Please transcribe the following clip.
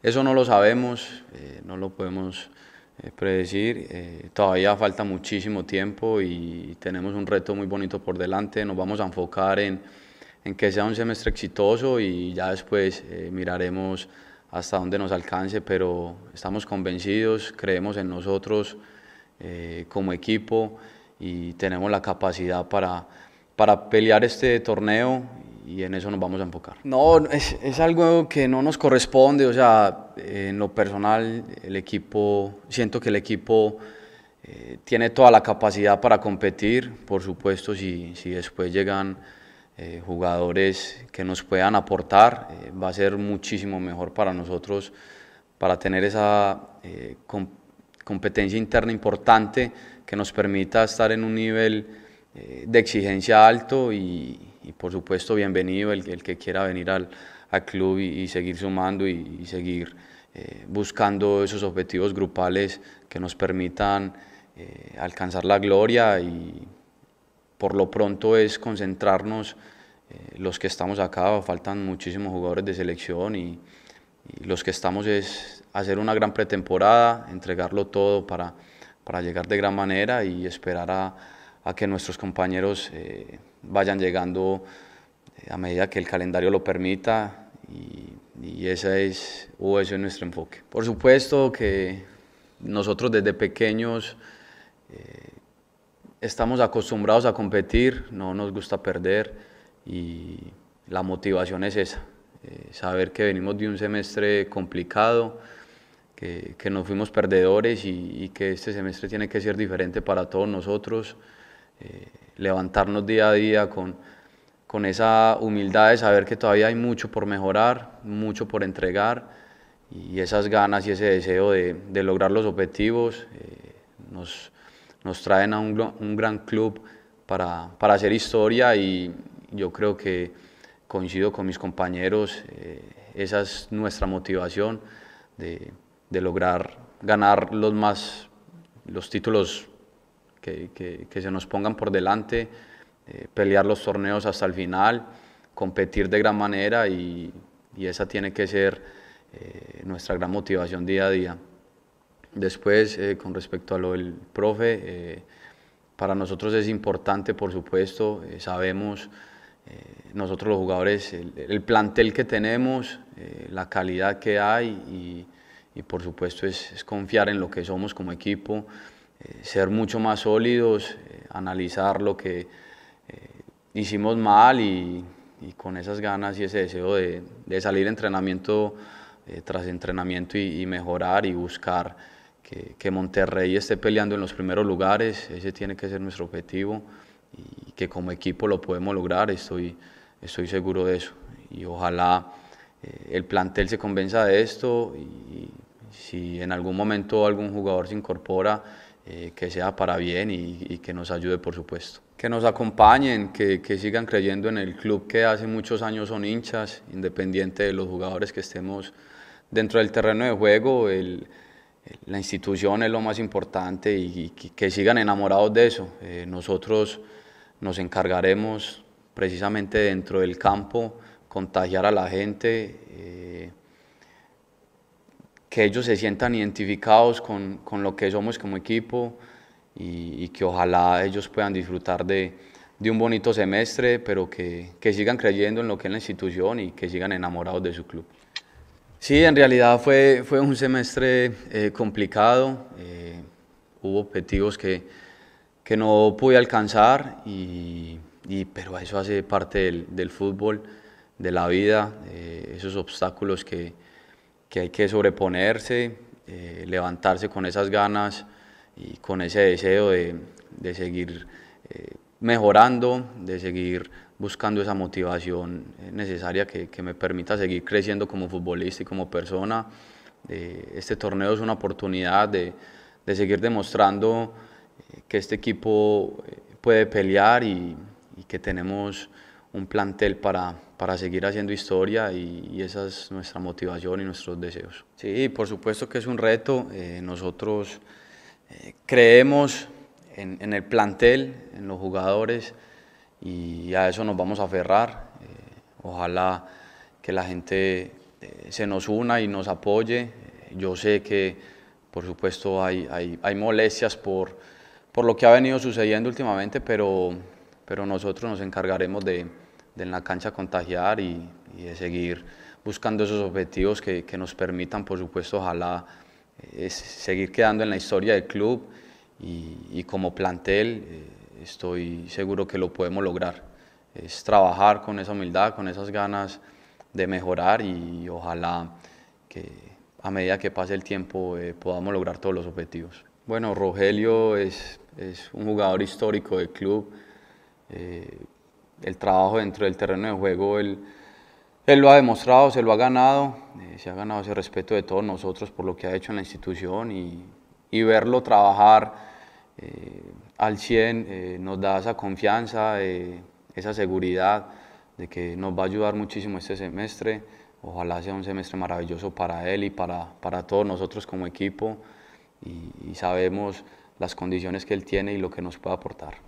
Eso no lo sabemos, eh, no lo podemos eh, predecir. Eh, todavía falta muchísimo tiempo y tenemos un reto muy bonito por delante. Nos vamos a enfocar en, que sea un semestre exitoso y ya después miraremos hasta dónde nos alcance, pero estamos convencidos, creemos en nosotros como equipo y tenemos la capacidad para, para pelear este torneo y en eso nos vamos a enfocar. No, es, es algo que no nos corresponde, o sea, en lo personal, el equipo, siento que el equipo eh, tiene toda la capacidad para competir, por supuesto, si, si después llegan eh, jugadores que nos puedan aportar, eh, va a ser muchísimo mejor para nosotros, para tener esa competencia interna importante que nos permita estar en un nivel de exigencia alto y, por supuesto, bienvenido el, que quiera venir al, club y, seguir sumando y, seguir eh, buscando esos objetivos grupales que nos permitan eh, alcanzar la gloria y por lo pronto es concentrarnos eh, los que estamos acá, faltan muchísimos jugadores de selección y, los que estamos es hacer una gran pretemporada, entregarlo todo para, para llegar de gran manera y esperar a a que nuestros compañeros eh, vayan llegando eh, a medida que el calendario lo permita y, y ese es o ese es nuestro enfoque. Por supuesto que nosotros desde pequeños eh, estamos acostumbrados a competir, no nos gusta perder y la motivación es esa, saber que venimos de un semestre complicado, que, que nos fuimos perdedores y que este semestre tiene que ser diferente para todos nosotros. Eh, levantarnos día a día con, esa humildad de saber que todavía hay mucho por mejorar, mucho por entregar y esas ganas y ese deseo de, lograr los objetivos eh, nos, nos, traen a un, gran club para, hacer historia y yo creo que coincido con mis compañeros, eh, esa es nuestra motivación de, de lograr ganar los, más, los títulos que, se nos pongan por delante, eh, pelear los torneos hasta el final, competir de gran manera y, esa tiene que ser eh, nuestra gran motivación día a día. Después, eh, con respecto a lo del profe, para nosotros es importante, por supuesto, sabemos nosotros los jugadores, el, plantel que tenemos, la calidad que hay y, por supuesto es confiar en lo que somos como equipo. Eh, ser mucho más sólidos, eh, analizar lo que eh, hicimos mal y, con esas ganas y ese deseo de, salir entrenamiento tras entrenamiento y, mejorar y buscar que, que, Monterrey esté peleando en los primeros lugares, ese tiene que ser nuestro objetivo y que como equipo lo podemos lograr, estoy, estoy seguro de eso y ojalá el plantel se convenza de esto y si en algún momento algún jugador se incorpora eh, que sea para bien y, que nos ayude, por supuesto. Que nos acompañen, que, sigan creyendo en el club que hace muchos años son hinchas, independiente de los jugadores que estemos dentro del terreno de juego, la institución es lo más importante y, que, sigan enamorados de eso. Eh, nosotros nos encargaremos precisamente dentro del campo contagiar a la gente. Eh, que ellos se sientan identificados con, con lo que somos como equipo y, que ojalá ellos puedan disfrutar de, de un bonito semestre, pero que, que, sigan creyendo en lo que es la institución y que sigan enamorados de su club. Sí, en realidad fue, fue un semestre eh, complicado, eh, hubo objetivos que, que no pude alcanzar, y, pero eso hace parte del, fútbol, de la vida, eh, esos obstáculos que que hay que sobreponerse, eh, levantarse con esas ganas y con ese deseo de, seguir eh, mejorando, de seguir buscando esa motivación eh, necesaria que, me permita seguir creciendo como futbolista y como persona. este torneo es una oportunidad de, seguir demostrando que este equipo puede pelear y que tenemos un plantel para, seguir haciendo historia y, esa es nuestra motivación y nuestros deseos. Sí, por supuesto que es un reto. Eh, nosotros eh, creemos en, el plantel, en los jugadores y a eso nos vamos a aferrar. Eh, ojalá que la gente se nos una y nos apoye. Yo sé que, por supuesto, hay, hay, molestias por lo que ha venido sucediendo últimamente, pero pero nosotros nos encargaremos de, en la cancha contagiar y, de seguir buscando esos objetivos que, que nos permitan, por supuesto, ojalá eh, seguir quedando en la historia del club y, como plantel eh, estoy seguro que lo podemos lograr. Es trabajar con esa humildad, con esas ganas de mejorar y ojalá que a medida que pase el tiempo eh, podamos lograr todos los objetivos. Bueno, Rogelio es, es un jugador histórico del club, eh, el trabajo dentro del terreno de juego, él, él, lo ha demostrado, se lo ha ganado, eh, se ha ganado ese respeto de todos nosotros por lo que ha hecho en la institución y, verlo trabajar eh, al 100 nos da esa confianza, esa seguridad de que nos va a ayudar muchísimo este semestre. Ojalá sea un semestre maravilloso para él y para, todos nosotros como equipo y sabemos las condiciones que él tiene y lo que nos puede aportar.